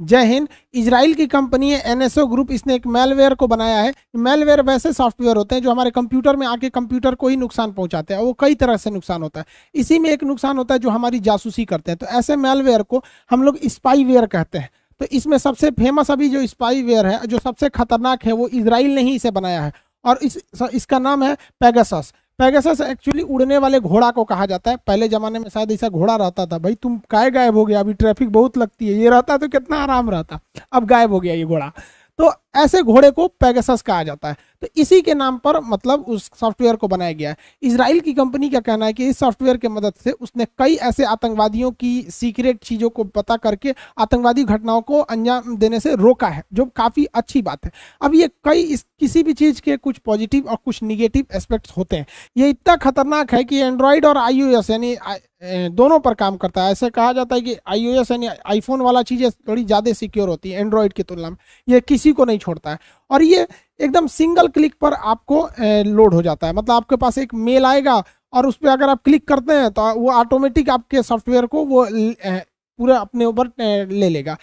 जय हिंद इसराइल की कंपनी है एनएसओ ग्रुप इसने एक मेलवेयर को बनाया है मेलवेयर वैसे सॉफ्टवेयर होते हैं जो हमारे कंप्यूटर में आके कंप्यूटर को ही नुकसान पहुंचाते हैं वो कई तरह से नुकसान होता है इसी में एक नुकसान होता है जो हमारी जासूसी करते हैं तो ऐसे मेलवेयर को हम लोग स्पाईवेयर कहते हैं तो इसमें सबसे फेमस अभी जो स्पाईवेयर है जो सबसे खतरनाक है वो इसराइल ने ही इसे बनाया है और इस इसका नाम है पैगास पैगसस एक्चुअली उड़ने वाले घोड़ा को कहा जाता है पहले जमाने में शायद ऐसा घोड़ा रहता था भाई तुम काय गायब हो गया अभी ट्रैफिक बहुत लगती है ये रहता तो कितना आराम रहता अब गायब हो गया ये घोड़ा तो ऐसे घोड़े को पैगसस कहा जाता है तो इसी के नाम पर मतलब उस सॉफ्टवेयर को बनाया गया है इसराइल की कंपनी का कहना है कि इस सॉफ्टवेयर की मदद से उसने कई ऐसे आतंकवादियों की सीक्रेट चीज़ों को पता करके आतंकवादी घटनाओं को अंजाम देने से रोका है जो काफ़ी अच्छी बात है अब ये कई इस किसी भी चीज़ के कुछ पॉजिटिव और कुछ निगेटिव एस्पेक्ट्स होते हैं ये इतना खतरनाक है कि एंड्रॉयड और आई यानी दोनों पर काम करता है ऐसे कहा जाता है कि आईओएस यानी आईफोन वाला चीज़ें थोड़ी ज़्यादा सिक्योर होती है एंड्रॉयड की तुलना में ये किसी को नहीं छोड़ता है और ये एकदम सिंगल क्लिक पर आपको लोड हो जाता है मतलब आपके पास एक मेल आएगा और उस पर अगर आप क्लिक करते हैं तो वो ऑटोमेटिक आपके सॉफ्टवेयर को वो पूरा अपने ऊपर ले लेगा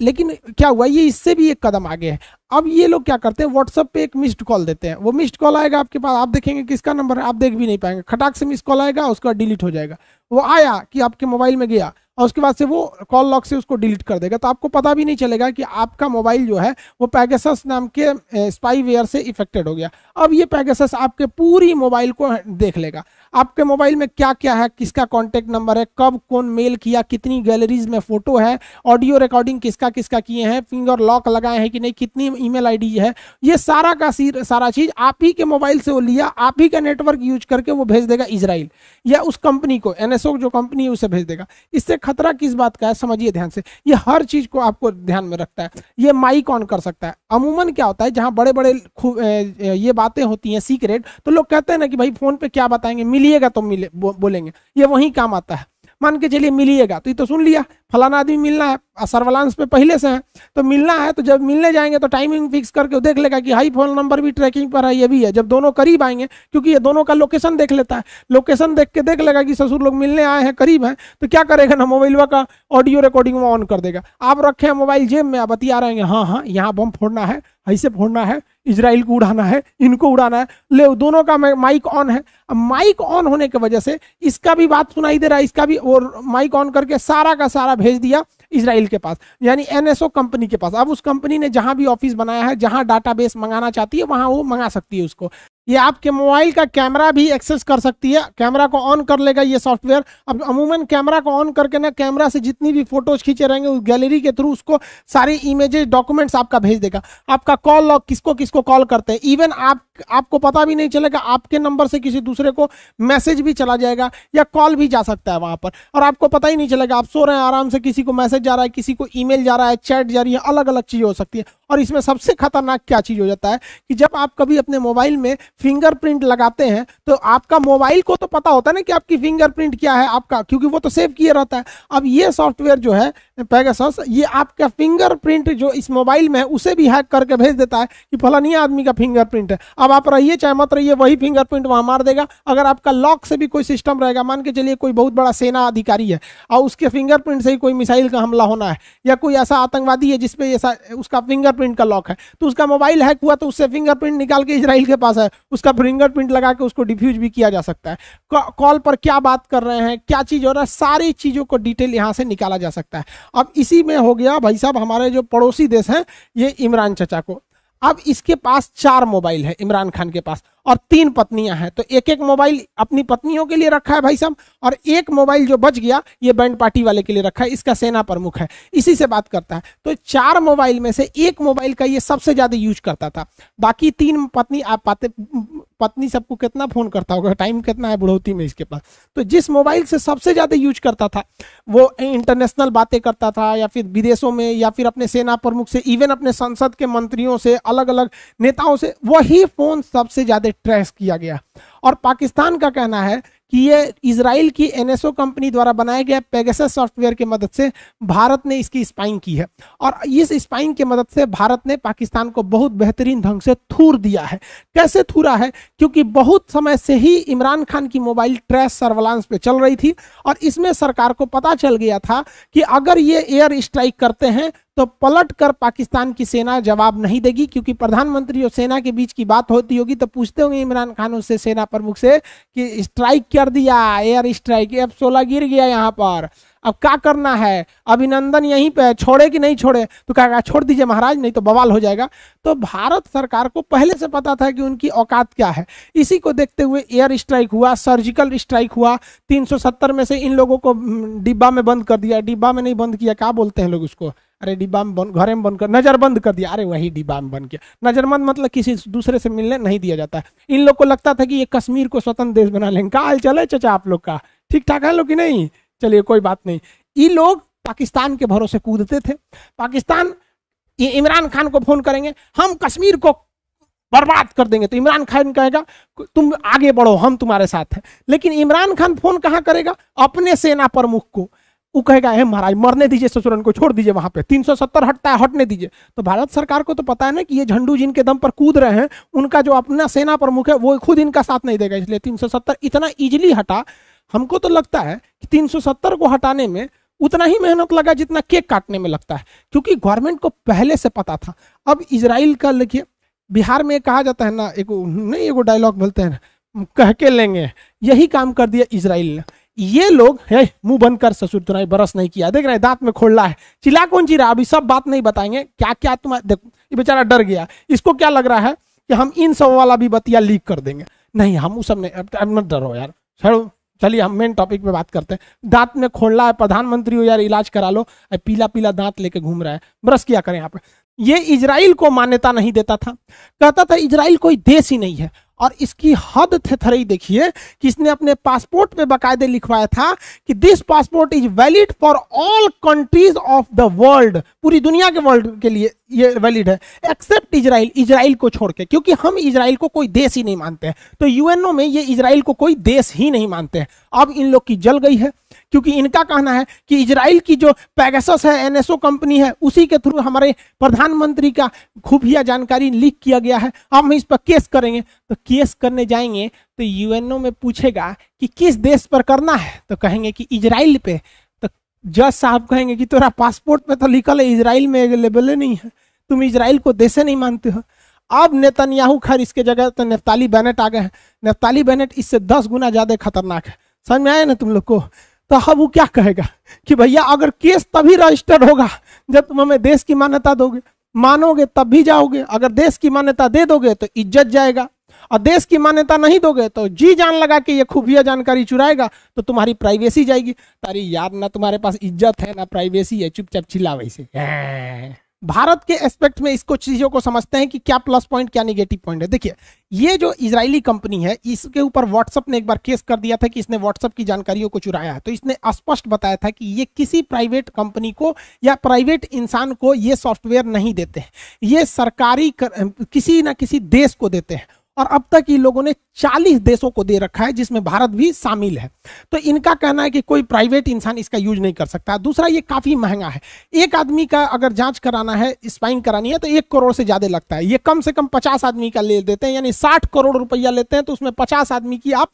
लेकिन क्या हुआ ये इससे भी एक कदम आगे है अब ये लोग क्या करते हैं व्हाट्सअप पे एक मिस्ड कॉल देते हैं वो मिस्ड कॉल आएगा आपके पास आप देखेंगे किसका नंबर है आप देख भी नहीं पाएंगे खटाक से मिस कॉल आएगा उसका डिलीट हो जाएगा वो आया कि आपके मोबाइल में गया और उसके बाद से वो कॉल लॉक से उसको डिलीट कर देगा तो आपको पता भी नहीं चलेगा कि आपका मोबाइल जो है वो पैगेस नाम के स्पाईवेयर से इफेक्टेड हो गया अब ये पैगेस आपके पूरी मोबाइल को देख लेगा आपके मोबाइल में क्या क्या है किसका कॉन्टैक्ट नंबर है कब कौन मेल किया कितनी गैलरीज में फ़ोटो है ऑडियो रिकॉर्डिंग किसका किसका किए हैं फिंगर लॉक लगाए हैं कि नहीं कितनी ईमेल आईडी है ये सारा का सारा चीज़ आप ही के मोबाइल से वो लिया आप ही का नेटवर्क यूज करके वो भेज देगा इसराइल या उस कंपनी को एनएसओ जो कंपनी है उसे भेज देगा इससे खतरा किस बात का है समझिए ध्यान से ये हर चीज को आपको ध्यान में रखता है ये माइक ऑन कर सकता है अमूमन क्या होता है जहां बड़े बड़े ये बातें होती हैं सीक्रेट तो लोग कहते हैं ना कि भाई फोन पे क्या बताएंगे मिलिएगा तो मिले बो, बोलेंगे ये वही काम आता है मान के चलिए मिलिएगा तो ये तो सुन लिया फलाना आदमी मिलना है सर्वलांस पे पहले से है तो मिलना है तो जब मिलने जाएंगे तो टाइमिंग फिक्स करके देख लेगा कि हाई फोन नंबर भी ट्रैकिंग पर है ये भी है जब दोनों करीब आएंगे क्योंकि ये दोनों का लोकेशन देख लेता है लोकेशन देख के देख लेगा कि ससुर लोग मिलने आए हैं करीब हैं तो क्या करेगा ना मोबाइलवा का ऑडियो रिकॉर्डिंग ऑन कर देगा आप रखे हैं मोबाइल जेब में आप बतिया रहे हैं हाँ हाँ यहाँ बम फोड़ना है ऐसे फोड़ना है इसराइल को उड़ाना है इनको उड़ाना है ले दोनों का माइक ऑन है अब माइक ऑन होने की वजह से इसका भी बात सुनाई दे रहा है इसका भी और माइक ऑन करके सारा का सारा भेज दिया इसराइल के पास यानी एनएसओ कंपनी के पास अब उस कंपनी ने जहां भी ऑफिस बनाया है जहां डाटा मंगाना चाहती है वहां वो मंगा सकती है उसको ये आपके मोबाइल का कैमरा भी एक्सेस कर सकती है कैमरा को ऑन कर लेगा ये सॉफ्टवेयर अब अमूमन कैमरा को ऑन करके ना कैमरा से जितनी भी फोटोज खींचे रहेंगे उस गैलरी के थ्रू उसको सारी इमेजेस डॉक्यूमेंट्स आपका भेज देगा आपका कॉल लॉग किसको किसको कॉल करते हैं इवन आप आपको पता भी नहीं चलेगा आपके नंबर से किसी दूसरे को मैसेज भी चला जाएगा या कॉल भी जा सकता है वहाँ पर और आपको पता ही नहीं चलेगा आप सो रहे हैं आराम से किसी को मैसेज जा रहा है किसी को ई जा रहा है चैट जा रही है अलग अलग चीज़ हो सकती है और इसमें सबसे खतरनाक क्या चीज़ हो जाता है कि जब आप कभी अपने मोबाइल में फिंगरप्रिंट लगाते हैं तो आपका मोबाइल को तो पता होता है ना कि आपकी फिंगरप्रिंट क्या है आपका क्योंकि वो तो सेव किए रहता है अब ये सॉफ्टवेयर जो है पैगासस ये आपका फिंगरप्रिंट जो इस मोबाइल में है उसे भी हैक करके भेज देता है कि फलानी आदमी का फिंगरप्रिंट है अब आप रहिए चाहे मत रहिए वही फिंगरप्रिंट वहाँ मार देगा अगर आपका लॉक से भी कोई सिस्टम रहेगा मान के चलिए कोई बहुत बड़ा सेना अधिकारी है और उसके फिंगरप्रिंट से ही कोई मिसाइल का हमला होना है या कोई ऐसा आतंकवादी है जिसपे ऐसा उसका फिंगरप्रिंट का लॉक है तो उसका मोबाइल हैक हुआ तो उससे फिंगरप्रिंट निकाल के इसराइल के पास है उसका फिंगरप्रिंट लगा के उसको डिफ्यूज भी किया जा सकता है कॉल पर क्या बात कर रहे हैं क्या चीज़ हो रहा है सारी चीज़ों को डिटेल यहाँ से निकाला जा सकता है अब इसी में हो गया भाई साहब हमारे जो पड़ोसी देश हैं ये इमरान चचा को अब इसके पास चार मोबाइल है इमरान खान के पास और तीन पत्नियां हैं तो एक एक मोबाइल अपनी पत्नियों के लिए रखा है भाई साहब और एक मोबाइल जो बच गया ये बैंड पार्टी वाले के लिए रखा है इसका सेना प्रमुख है इसी से बात करता है तो चार मोबाइल में से एक मोबाइल का ये सबसे ज्यादा यूज करता था बाकी तीन पत्नी आप पाते पत्नी सबको कितना फोन करता होगा टाइम कितना है बुढ़ोती में इसके पास तो जिस मोबाइल से सबसे ज़्यादा यूज करता था वो इंटरनेशनल बातें करता था या फिर विदेशों में या फिर अपने सेना प्रमुख से इवन अपने संसद के मंत्रियों से अलग अलग नेताओं से वही फ़ोन सबसे ज़्यादा ट्रेस किया गया और पाकिस्तान का कहना है कि ये इसराइल की एनएसओ कंपनी द्वारा बनाए गए पेगेसस सॉफ्टवेयर की मदद से भारत ने इसकी स्पाइंग की है और इस स्पाइंग की मदद से भारत ने पाकिस्तान को बहुत बेहतरीन ढंग से थूर दिया है कैसे थूरा है क्योंकि बहुत समय से ही इमरान खान की मोबाइल ट्रेस सर्वलांस पे चल रही थी और इसमें सरकार को पता चल गया था कि अगर ये एयर स्ट्राइक करते हैं तो पलट कर पाकिस्तान की सेना जवाब नहीं देगी क्योंकि प्रधानमंत्री और सेना के बीच की बात होती होगी तो पूछते होंगे इमरान खान उससे सेना प्रमुख से कि स्ट्राइक कर दिया एयर स्ट्राइक एफ सोलह गिर गया यहाँ पर अब क्या करना है अभिनंदन यहीं पे छोड़े कि नहीं छोड़े तो क्या कहा छोड़ दीजिए महाराज नहीं तो बवाल हो जाएगा तो भारत सरकार को पहले से पता था कि उनकी औकात क्या है इसी को देखते हुए एयर स्ट्राइक हुआ सर्जिकल स्ट्राइक हुआ 370 में से इन लोगों को हम्म, डिब्बा में बंद कर दिया डिब्बा में नहीं बंद किया क्या बोलते हैं लोग उसको अरे डिब्बा में बंद घरे में बंद कर नज़र बंद कर दिया अरे वही डिब्बा में बंद किया नज़रबंद मतलब किसी दूसरे से मिलने नहीं दिया जाता है इन लोग को लगता था कि ये कश्मीर को स्वतंत्र देश बना लेंगे हाल चले चचा आप लोग का ठीक ठाक है लोग कि नहीं चलिए कोई बात नहीं ये लोग पाकिस्तान के भरोसे कूदते थे पाकिस्तान ये इमरान खान को फोन करेंगे हम कश्मीर को बर्बाद कर देंगे तो इमरान खान कहेगा तुम आगे बढ़ो हम तुम्हारे साथ हैं लेकिन इमरान खान फोन कहाँ करेगा अपने सेना प्रमुख को वो कहेगा हे महाराज मरने दीजिए ससुरन को छोड़ दीजिए वहां पे 370 हटता है हटने दीजिए तो भारत सरकार को तो पता है ना कि ये झंडू जिनके दम पर कूद रहे हैं उनका जो अपना सेना प्रमुख है वो खुद इनका साथ नहीं देगा इसलिए 370 इतना इजिली हटा हमको तो लगता है कि 370 को हटाने में उतना ही मेहनत लगा जितना केक काटने में लगता है क्योंकि गवर्नमेंट को पहले से पता था अब इसराइल का देखिए बिहार में कहा जाता है ना एक नहीं एगो डायलॉग बोलते हैं कह के लेंगे यही काम कर दिया इसराइल ने ये लोग है मुंह बंद कर ससुर तुम्हारी बरस नहीं किया देख रहे हैं दांत में खोला है चिल्ला कौन जी रहा अभी सब बात नहीं बताएंगे क्या क्या तुम्हारा देखो ये बेचारा डर गया इसको क्या लग रहा है कि हम इन सब वाला भी बतिया लीक कर देंगे नहीं हम उस सब नहीं मत डरो यार छोड़ो चलिए हम मेन टॉपिक पे बात करते हैं दांत में खोला है प्रधानमंत्री हो यार इलाज करा लो पीला पीला दांत लेके घूम रहा है ब्रश किया करें यहाँ पे ये इसराइल को मान्यता नहीं देता था कहता था इसराइल कोई देश ही नहीं है और इसकी हद थे थरई देखिए कि इसने अपने पासपोर्ट में बाकायदे लिखवाया था कि this passport is valid for all countries of the world पूरी दुनिया के वर्ल्ड के लिए ये वैलिड है एक्सेप्ट इसराइल इसराइल को छोड़ के क्योंकि हम इसराइल को कोई देश ही नहीं मानते हैं तो यूएनओ में ये इसराइल को कोई देश ही नहीं मानते हैं अब इन लोग की जल गई है क्योंकि इनका कहना है कि इसराइल की जो पैगसस है एनएसओ कंपनी है उसी के थ्रू हमारे प्रधानमंत्री का खुफिया जानकारी लीक किया गया है हम इस पर केस करेंगे तो केस करने जाएंगे तो यूएनओ में पूछेगा कि किस देश पर करना है तो कहेंगे कि इसराइल पे तो जज साहब कहेंगे कि तेरा पासपोर्ट पे तो लिखल है इसराइल में अवेलेबल नहीं है तुम इसराइल को देशे नहीं मानते हो अब नेतन्याहू खैर इसके जगह तो नेफ्ताली बैनेट आ गए हैं नेफ्ताली बैनेट इससे दस गुना ज़्यादा खतरनाक है समझ में आया ना तुम लोग को तो अब वो क्या कहेगा कि भैया अगर केस तभी रजिस्टर होगा जब तुम हमें देश की मान्यता दोगे मानोगे तब भी जाओगे अगर देश की मान्यता दे दोगे तो इज्जत जाएगा और देश की मान्यता नहीं दोगे तो जी जान लगा कि ये खुफिया जानकारी चुराएगा तो तुम्हारी प्राइवेसी जाएगी तारी यार ना तुम्हारे पास इज्जत है ना प्राइवेसी है चुपचाप चिल्ला वैसे भारत के एस्पेक्ट में इसको चीजों को समझते हैं कि क्या प्लस पॉइंट क्या निगेटिव पॉइंट है देखिए ये जो इजरायली कंपनी है इसके ऊपर व्हाट्सएप ने एक बार केस कर दिया था कि इसने व्हाट्सएप की जानकारियों को चुराया है तो इसने स्पष्ट बताया था कि ये किसी प्राइवेट कंपनी को या प्राइवेट इंसान को ये सॉफ्टवेयर नहीं देते हैं ये सरकारी कर, किसी ना किसी देश को देते हैं और अब तक ये लोगों ने 40 देशों को दे रखा है जिसमें भारत भी शामिल है तो इनका कहना है कि कोई प्राइवेट इंसान इसका यूज नहीं कर सकता दूसरा ये काफी महंगा है एक आदमी का अगर जांच कराना है स्पाइंग करानी है तो एक करोड़ से ज्यादा लगता है ये कम से कम पचास आदमी का ले देते हैं यानी साठ करोड़ रुपया लेते हैं तो उसमें पचास आदमी की आप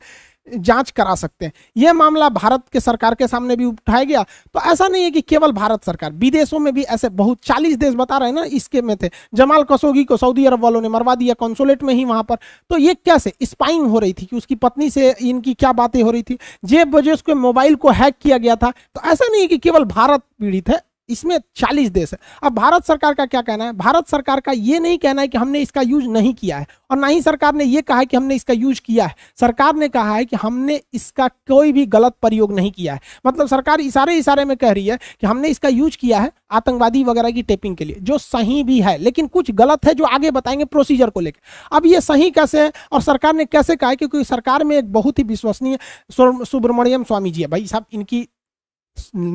जांच करा सकते हैं यह मामला भारत के सरकार के सामने भी उठाया गया तो ऐसा नहीं है कि केवल भारत सरकार विदेशों में भी ऐसे बहुत चालीस देश बता रहे हैं ना इसके में थे जमाल कसोगी को सऊदी अरब वालों ने मरवा दिया कॉन्सोलेट में ही वहां पर तो ये कैसे स्पाइंग हो रही थी कि उसकी पत्नी से इनकी क्या बातें हो रही थी जेब वजह उसके मोबाइल को हैक किया गया था तो ऐसा नहीं है कि केवल भारत पीड़ित है इसमें चालीस देश है अब भारत सरकार का क्या कहना है भारत सरकार का ये नहीं कहना है कि हमने इसका यूज नहीं किया है और ना ही सरकार ने ये कहा है कि हमने इसका यूज किया है सरकार ने कहा है कि हमने इसका कोई भी गलत प्रयोग नहीं किया है मतलब सरकार इशारे इशारे में कह रही है कि हमने इसका यूज किया है आतंकवादी वगैरह की टेपिंग के लिए जो सही भी है लेकिन कुछ गलत है जो आगे बताएंगे प्रोसीजर को लेकर अब ये सही कैसे है और सरकार ने कैसे कहा है क्योंकि सरकार में एक बहुत ही विश्वसनीय सुब्रमण्यम स्वामी जी है भाई साहब इनकी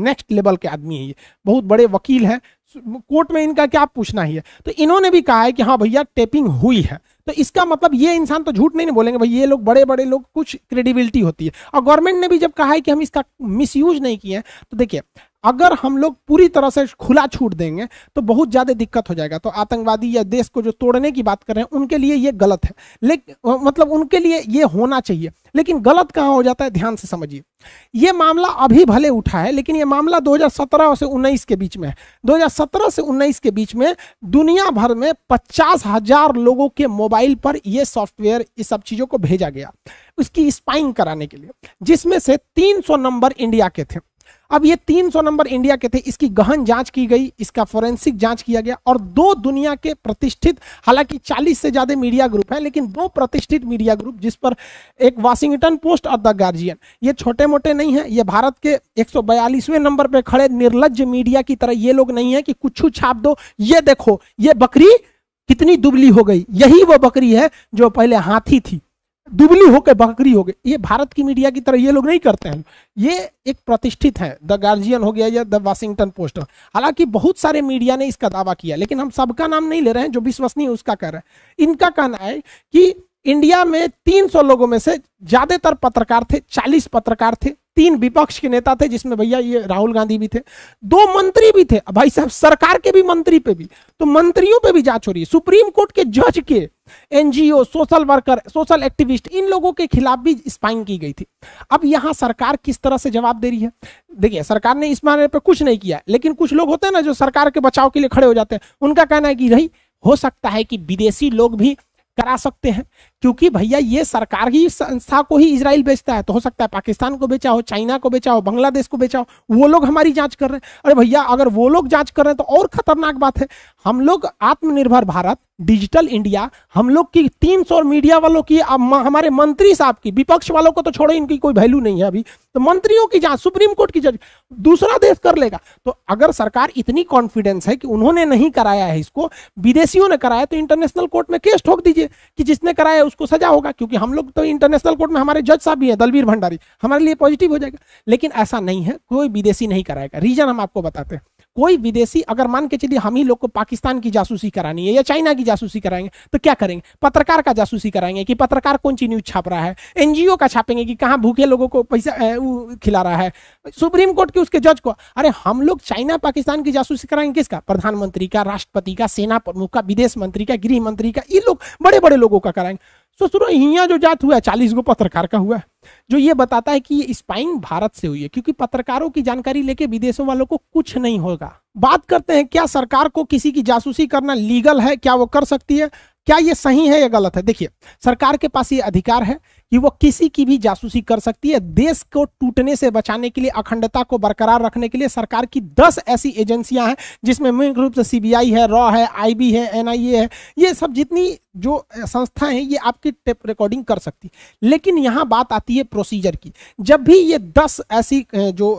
नेक्स्ट लेवल के आदमी है ये बहुत बड़े वकील हैं कोर्ट में इनका क्या पूछना ही है तो इन्होंने भी कहा है कि हाँ भैया टेपिंग हुई है तो इसका मतलब ये इंसान तो झूठ नहीं, बोलेंगे भाई ये लोग बड़े बड़े लोग कुछ क्रेडिबिलिटी होती है और गवर्नमेंट ने भी जब कहा है कि हम इसका मिसयूज नहीं किए तो देखिए अगर हम लोग पूरी तरह से खुला छूट देंगे तो बहुत ज़्यादा दिक्कत हो जाएगा तो आतंकवादी या देश को जो तोड़ने की बात कर रहे हैं उनके लिए ये गलत है लेकिन मतलब उनके लिए ये होना चाहिए लेकिन गलत कहाँ हो जाता है ध्यान से समझिए ये मामला अभी भले उठा है लेकिन ये मामला 2017 से 19 के बीच में है दो सत्रह से उन्नीस के बीच में दुनिया भर में पचास हजार लोगों के मोबाइल पर यह सॉफ्टवेयर इस सब चीज़ों को भेजा गया उसकी स्पाइंग कराने के लिए जिसमें से 300 नंबर इंडिया के थे अब ये 300 नंबर इंडिया के थे इसकी गहन जांच की गई इसका फोरेंसिक जांच किया गया और दो दुनिया के प्रतिष्ठित हालांकि 40 से ज्यादा मीडिया ग्रुप हैं लेकिन दो प्रतिष्ठित मीडिया ग्रुप जिस पर एक वाशिंगटन पोस्ट और द गार्जियन ये छोटे मोटे नहीं है ये भारत के एक नंबर पर खड़े निर्लज मीडिया की तरह ये लोग नहीं है कि कुछ छाप दो ये देखो ये बकरी कितनी दुबली हो गई यही वो बकरी है जो पहले हाथी थी दुबली होकर बकरी हो गई ये भारत की मीडिया की तरह ये लोग नहीं करते हैं ये एक प्रतिष्ठित है द गार्जियन हो गया या द वाशिंगटन पोस्ट हालांकि बहुत सारे मीडिया ने इसका दावा किया लेकिन हम सबका नाम नहीं ले रहे हैं जो विश्वसनीय उसका कह रहे हैं इनका कहना है कि इंडिया में 300 लोगों में से ज्यादातर पत्रकार थे 40 पत्रकार थे तीन विपक्ष के नेता थे जिसमें भैया ये राहुल गांधी भी थे दो मंत्री भी थे भाई साहब सरकार के भी मंत्री पे भी तो मंत्रियों पे भी जांच हो रही है सुप्रीम कोर्ट के जज के NGO social worker social activist इन लोगों के खिलाफ भी स्पाइंग की गई थी अब यहाँ सरकार किस तरह से जवाब दे रही है देखिए सरकार ने इस मामले पर कुछ नहीं किया लेकिन कुछ लोग होते हैं ना जो सरकार के बचाव के लिए खड़े हो जाते हैं उनका कहना है कि भाई हो सकता है कि विदेशी लोग भी करा सकते हैं क्योंकि भैया ये सरकार ही संस्था को ही इसराइल बेचता है तो हो सकता है पाकिस्तान को बेचा हो चाइना को बेचा हो बांग्लादेश को बेचा हो वो लोग हमारी जांच कर रहे हैं अरे भैया अगर वो लोग जांच कर रहे हैं तो और खतरनाक बात है हम लोग आत्मनिर्भर भारत डिजिटल इंडिया हम लोग की तीन सौ मीडिया वालों की अब हमारे मंत्री साहब की विपक्ष वालों को तो छोड़ो इनकी कोई वैल्यू नहीं है अभी तो मंत्रियों की जांच सुप्रीम कोर्ट की जज दूसरा देश कर लेगा तो अगर सरकार इतनी कॉन्फिडेंस है कि उन्होंने नहीं कराया है इसको विदेशियों ने कराया तो इंटरनेशनल कोर्ट में केस ठोक दीजिए कि जिसने कराया उसको सजा होगा क्योंकि हम लोग तो इंटरनेशनल कोर्ट में हमारे जज साहब भी हैं दलवीर भंडारी हमारे लिए पॉजिटिव हो जाएगा लेकिन ऐसा नहीं है कोई विदेशी नहीं कराएगा रीजन हम आपको बताते हैं कोई विदेशी अगर मान के चलिए हम ही लोग को पाकिस्तान की जासूसी करानी है या चाइना की जासूसी कराएंगे तो क्या करेंगे पत्रकार का जासूसी कराएंगे कि पत्रकार कौन सी न्यूज छाप रहा है एनजीओ का छापेंगे कि कहाँ भूखे लोगों को पैसा खिला रहा है सुप्रीम कोर्ट के उसके जज को अरे हम लोग चाइना पाकिस्तान की जासूसी कराएंगे किसका प्रधानमंत्री का राष्ट्रपति का सेना प्रमुख का विदेश मंत्री का गृह मंत्री का ये लोग बड़े बड़े लोगों का कराएंगे सो तो सुनो जो जात हुआ है चालीस गो पत्रकार का हुआ है जो ये बताता है कि ये स्पाइंग भारत से हुई है क्योंकि पत्रकारों की जानकारी लेके विदेशों वालों को कुछ नहीं होगा बात करते हैं क्या सरकार को किसी की जासूसी करना लीगल है क्या वो कर सकती है क्या ये सही है या गलत है देखिए सरकार के पास ये अधिकार है कि वो किसी की भी जासूसी कर सकती है देश को टूटने से बचाने के लिए अखंडता को बरकरार रखने के लिए सरकार की दस ऐसी एजेंसियां हैं जिसमें मुख्य रूप से सीबीआई है रॉ है आईबी है एनआईए है ये सब जितनी जो संस्थाएं हैं ये आपकी टेप रिकॉर्डिंग कर सकती लेकिन यहाँ बात आती है प्रोसीजर की जब भी ये दस ऐसी जो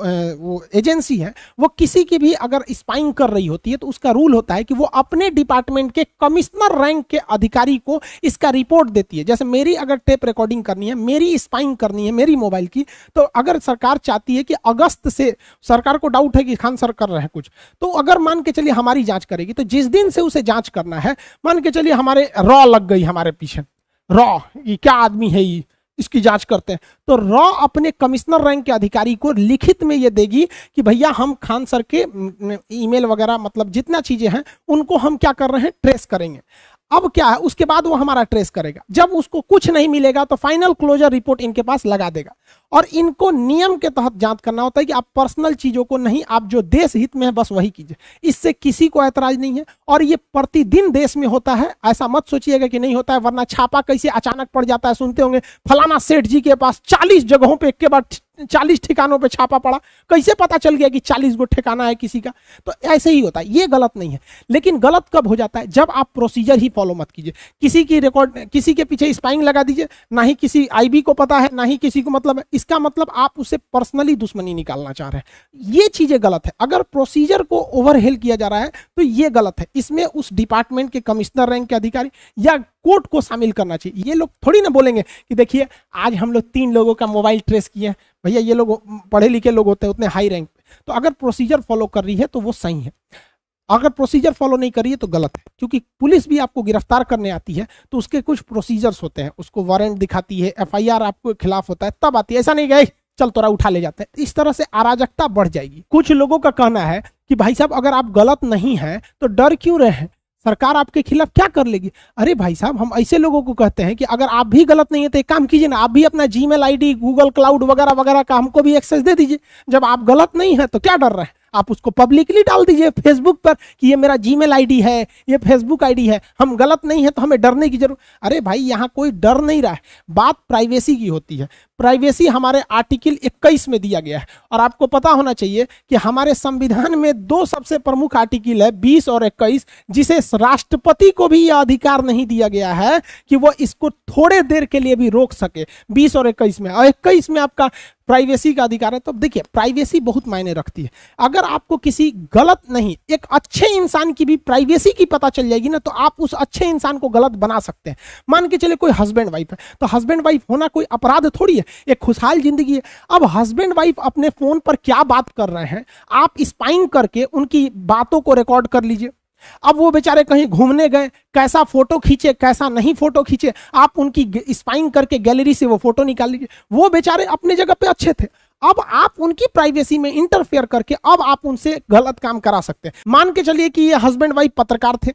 वो एजेंसी है वो किसी की भी अगर स्पाइंग कर रही होती है तो उसका रूल होता है कि वो अपने डिपार्टमेंट के कमिश्नर रैंक के अधिकारी को इसका रिपोर्ट देती है जैसे मेरी अगर टेप रिकॉर्डिंग करनी करनी है मेरी स्पाइंग करनी है मेरी मोबाइल की तो अगर सरकार चाहती है कि अगस्त से सरकार को डाउट है कि खान सर कर रहे हैं कुछ तो अगर मान के चलिए हमारी जांच करेगी तो जिस दिन से उसे जांच करना है मान के चलिए हमारे रॉ लग गई हमारे पीछे रॉ ये क्या आदमी है ये इसकी जांच करते हैं तो रॉ अपने कमिश्नर रैंक के अधिकारी को लिखित में ये देगी कि भैया हम खान सर के ईमेल वगैरह मतलब जितना चीज़ें हैं उनको हम क्या कर रहे हैं ट्रेस करेंगे अब क्या है उसके बाद वो हमारा ट्रेस करेगा जब उसको कुछ नहीं मिलेगा तो फाइनल क्लोजर रिपोर्ट इनके पास लगा देगा और इनको नियम के तहत जांच करना होता है कि आप पर्सनल चीजों को नहीं आप जो देश हित में है बस वही कीजिए इससे किसी को ऐतराज नहीं है और ये प्रतिदिन देश में होता है ऐसा मत सोचिएगा कि नहीं होता है वरना छापा कैसे अचानक पड़ जाता है सुनते होंगे फलाना सेठ जी के पास चालीस जगहों पर एक के बाद चालीस ठिकानों पर छापा पड़ा कैसे पता चल गया कि चालीस गो ठिकाना है किसी का तो ऐसे ही होता है ये गलत नहीं है लेकिन गलत कब हो जाता है जब आप प्रोसीजर ही फॉलो मत कीजिए किसी की रिकॉर्ड किसी के पीछे स्पाइंग लगा दीजिए ना ही किसी आईबी को पता है ना ही किसी को मतलब है इसका मतलब आप उसे पर्सनली दुश्मनी निकालना चाह रहे हैं ये चीज़ें गलत है अगर प्रोसीजर को ओवरहेल किया जा रहा है तो ये गलत है इसमें उस डिपार्टमेंट के कमिश्नर रैंक के अधिकारी या कोर्ट को शामिल करना चाहिए ये लोग थोड़ी ना बोलेंगे कि देखिए आज हम लोग तीन लोगों का मोबाइल ट्रेस किए हैं भैया ये लोग पढ़े लिखे लोग होते हैं उतने हाई रैंक तो अगर प्रोसीजर फॉलो कर रही है तो वो सही है अगर प्रोसीजर फॉलो नहीं करिए तो गलत है क्योंकि पुलिस भी आपको गिरफ्तार करने आती है तो उसके कुछ प्रोसीजर्स होते हैं उसको वारंट दिखाती है एफआईआर आपके खिलाफ होता है तब आती है ऐसा नहीं गए चल तोरा उठा ले जाते हैं इस तरह से अराजकता बढ़ जाएगी कुछ लोगों का कहना है कि भाई साहब अगर आप गलत नहीं हैं तो डर क्यों रहे हैं सरकार आपके खिलाफ क्या कर लेगी अरे भाई साहब हम ऐसे लोगों को कहते हैं कि अगर आप भी गलत नहीं है तो एक काम कीजिए ना आप भी अपना जी मेल गूगल क्लाउड वगैरह वगैरह का हमको भी एक्सेस दे दीजिए जब आप गलत नहीं है तो क्या डर रहे हैं आप उसको पब्लिकली डाल दीजिए फेसबुक पर कि ये मेरा जी मेल है ये फेसबुक आई है हम गलत नहीं है तो हमें डरने की जरूरत अरे भाई यहाँ कोई डर नहीं रहा है बात प्राइवेसी की होती है प्राइवेसी हमारे आर्टिकल 21 में दिया गया है और आपको पता होना चाहिए कि हमारे संविधान में दो सबसे प्रमुख आर्टिकल है 20 और 21 जिसे राष्ट्रपति को भी यह अधिकार नहीं दिया गया है कि वो इसको थोड़े देर के लिए भी रोक सके 20 और 21 में और 21 में आपका प्राइवेसी का अधिकार है तो देखिए प्राइवेसी बहुत मायने रखती है अगर आपको किसी गलत नहीं एक अच्छे इंसान की भी प्राइवेसी की पता चल जाएगी ना तो आप उस अच्छे इंसान को गलत बना सकते हैं मान के चले कोई हस्बैंड वाइफ है तो हस्बैंड वाइफ होना कोई अपराध थोड़ी है एक खुशहाल जिंदगी है अब हस्बैंड वाइफ अपने फ़ोन पर क्या बात कर रहे हैं आप स्पाइंग करके उनकी बातों को रिकॉर्ड कर लीजिए अब वो बेचारे कहीं घूमने गए कैसा फोटो खींचे कैसा नहीं फोटो खींचे आप उनकी स्पाइंग करके गैलरी से वो फोटो निकाल लीजिए वो बेचारे अपने जगह पे अच्छे थे अब आप उनकी प्राइवेसी में इंटरफेयर करके अब आप उनसे गलत काम करा सकते हैं मान के चलिए कि ये हस्बैंड वाइफ पत्रकार थे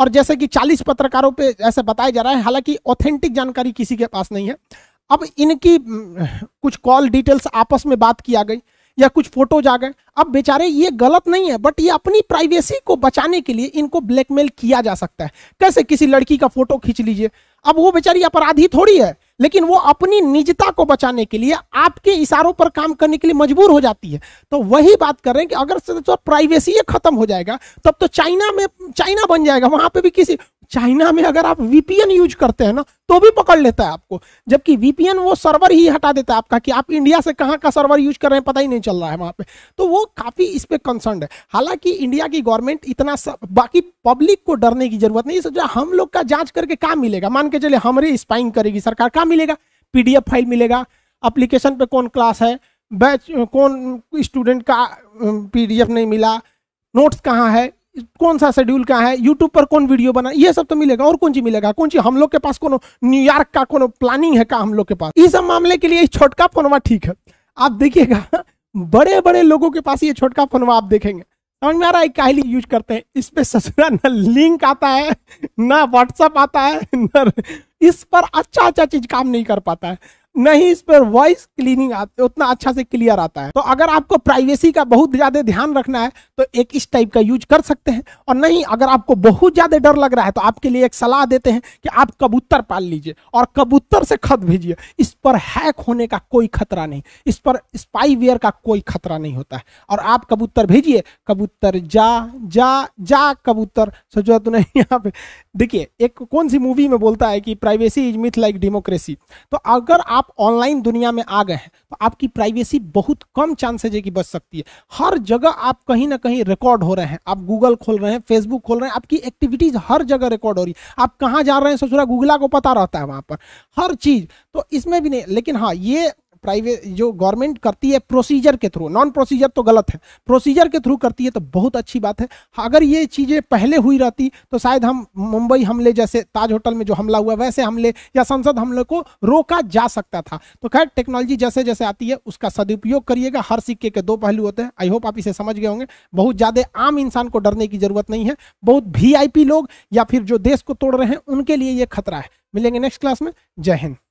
और जैसे कि 40 पत्रकारों पे ऐसा बताया जा रहा है हालांकि ऑथेंटिक जानकारी किसी के पास नहीं है अब इनकी कुछ कॉल डिटेल्स आपस में बात किया गई या कुछ फोटोज आ गए अब बेचारे ये गलत नहीं है बट ये अपनी प्राइवेसी को बचाने के लिए इनको ब्लैकमेल किया जा सकता है कैसे किसी लड़की का फोटो खींच लीजिए अब वो बेचारी अपराधी थोड़ी है लेकिन वो अपनी निजता को बचाने के लिए आपके इशारों पर काम करने के लिए मजबूर हो जाती है तो वही बात कर रहे हैं कि अगर तो प्राइवेसी खत्म हो जाएगा तब तो चाइना में चाइना बन जाएगा वहां पे भी किसी चाइना में अगर आप वीपीएन यूज करते हैं ना तो भी पकड़ लेता है आपको जबकि वीपीएन वो सर्वर ही हटा देता है आपका कि आप इंडिया से कहाँ का सर्वर यूज कर रहे हैं पता ही नहीं चल रहा है वहाँ पे तो वो काफ़ी इस पर कंसर्न है हालांकि इंडिया की गवर्नमेंट इतना सब बाकी पब्लिक को डरने की जरूरत नहीं सोचा हम लोग का जाँच करके कहाँ मिलेगा मान के चले हमारे स्पाइंग करेगी सरकार कहाँ मिलेगा पी फाइल मिलेगा अप्लीकेशन पे कौन क्लास है बैच कौन स्टूडेंट का पीडीएफ नहीं मिला नोट्स कहाँ है कौन सा शेड्यूल का है यूट्यूब पर कौन वीडियो बना ये सब तो मिलेगा और कौन चीज मिलेगा कौन चीज हम लोग के पास कोनो न्यूयॉर्क का कोनो प्लानिंग है का हम लोग के पास इस सब मामले के लिए छोटका फोनवा ठीक है आप देखिएगा बड़े बड़े लोगों के पास ये छोटका फोनवा आप देखेंगे समझ में आ रहा है क्या यूज करते हैं इस पे ससुरा न लिंक आता है ना व्हाट्सअप आता है न इस पर अच्छा अच्छा चीज काम नहीं कर पाता है नहीं इस पर वॉइस क्लीनिंग उतना अच्छा से क्लियर आता है तो अगर आपको प्राइवेसी का बहुत ज्यादा ध्यान रखना है तो एक इस टाइप का यूज कर सकते हैं और नहीं अगर आपको बहुत ज्यादा डर लग रहा है तो आपके लिए एक सलाह देते हैं कि आप कबूतर पाल लीजिए और कबूतर से खत भेजिए इस पर हैक होने का कोई खतरा नहीं इस पर स्पाईवेयर का कोई खतरा नहीं होता है और आप कबूतर भेजिए कबूतर जा जा जा कबूतर सोचो तो नहीं यहाँ पे देखिए एक कौन सी मूवी में बोलता है कि privacy is myth like democracy तो अगर आप आप ऑनलाइन दुनिया में आ गए हैं तो आपकी प्राइवेसी बहुत कम चांसेज है कि बच सकती है हर जगह आप कहीं ना कहीं रिकॉर्ड हो रहे हैं आप गूगल खोल रहे हैं फेसबुक खोल रहे हैं आपकी एक्टिविटीज हर जगह रिकॉर्ड हो रही है आप कहाँ जा रहे हैं ससुरा गूगला को पता रहता है वहाँ पर हर चीज़ तो इसमें भी नहीं लेकिन हाँ ये प्राइवेट जो गवर्नमेंट करती है प्रोसीजर के थ्रू नॉन प्रोसीजर तो गलत है प्रोसीजर के थ्रू करती है तो बहुत अच्छी बात है हाँ, अगर ये चीज़ें पहले हुई रहती तो शायद हम मुंबई हमले जैसे ताज होटल में जो हमला हुआ वैसे हमले या संसद हमले को रोका जा सकता था तो खैर टेक्नोलॉजी जैसे जैसे आती है उसका सदुपयोग करिएगा हर सिक्के के दो पहलू होते हैं आई होप आप इसे समझ गए होंगे बहुत ज़्यादा आम इंसान को डरने की जरूरत नहीं है बहुत वी लोग या फिर जो देश को तोड़ रहे हैं उनके लिए ये खतरा है मिलेंगे नेक्स्ट क्लास में जय हिंद